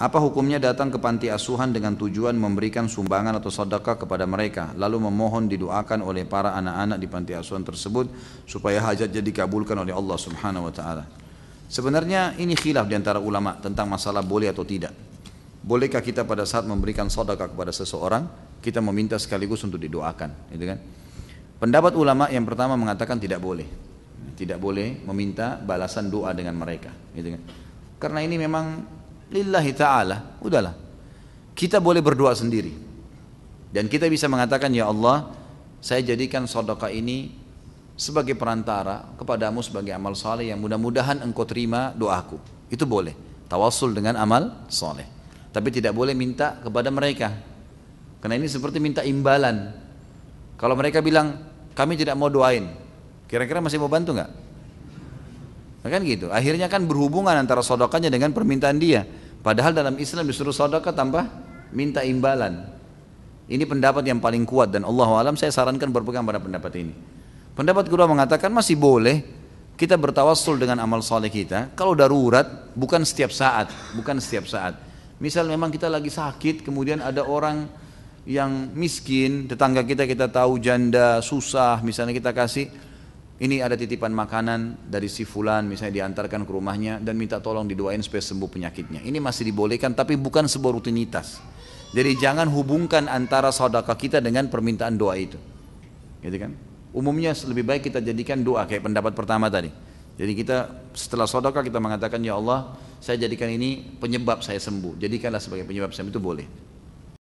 Apa hukumnya datang ke panti asuhan dengan tujuan memberikan sumbangan atau sedekah kepada mereka, lalu memohon didoakan oleh para anak-anak di panti asuhan tersebut supaya hajat jadi dikabulkan oleh Allah Subhanahu wa taala. Sebenarnya ini khilaf di antara ulama tentang masalah boleh atau tidak. Bolehkah kita pada saat memberikan sedekah kepada seseorang, kita meminta sekaligus untuk didoakan, gitu kan? Pendapat ulama yang pertama mengatakan tidak boleh. Tidak boleh meminta balasan doa dengan mereka, gitu kan? Karena ini memang lillahi ta'ala udahlah kita boleh berdoa sendiri dan kita bisa mengatakan ya Allah saya jadikan sodaka ini sebagai perantara kepadamu sebagai amal saleh yang mudah-mudahan engkau terima doaku itu boleh tawasul dengan amal saleh tapi tidak boleh minta kepada mereka karena ini seperti minta imbalan kalau mereka bilang kami tidak mau doain kira-kira masih mau bantu nggak kan gitu. Akhirnya kan berhubungan antara sodokannya dengan permintaan dia. Padahal dalam Islam disuruh sodaka tambah minta imbalan. Ini pendapat yang paling kuat dan Allah alam saya sarankan berpegang pada pendapat ini. Pendapat kedua mengatakan masih boleh kita bertawassul dengan amal soleh kita kalau darurat bukan setiap saat, bukan setiap saat. Misal memang kita lagi sakit kemudian ada orang yang miskin, tetangga kita kita tahu janda, susah, misalnya kita kasih ini ada titipan makanan dari si fulan misalnya diantarkan ke rumahnya dan minta tolong didoain supaya sembuh penyakitnya. Ini masih dibolehkan tapi bukan sebuah rutinitas. Jadi jangan hubungkan antara sodakah kita dengan permintaan doa itu. Gitu kan? Umumnya lebih baik kita jadikan doa kayak pendapat pertama tadi. Jadi kita setelah sodakah kita mengatakan ya Allah saya jadikan ini penyebab saya sembuh. Jadikanlah sebagai penyebab saya itu boleh.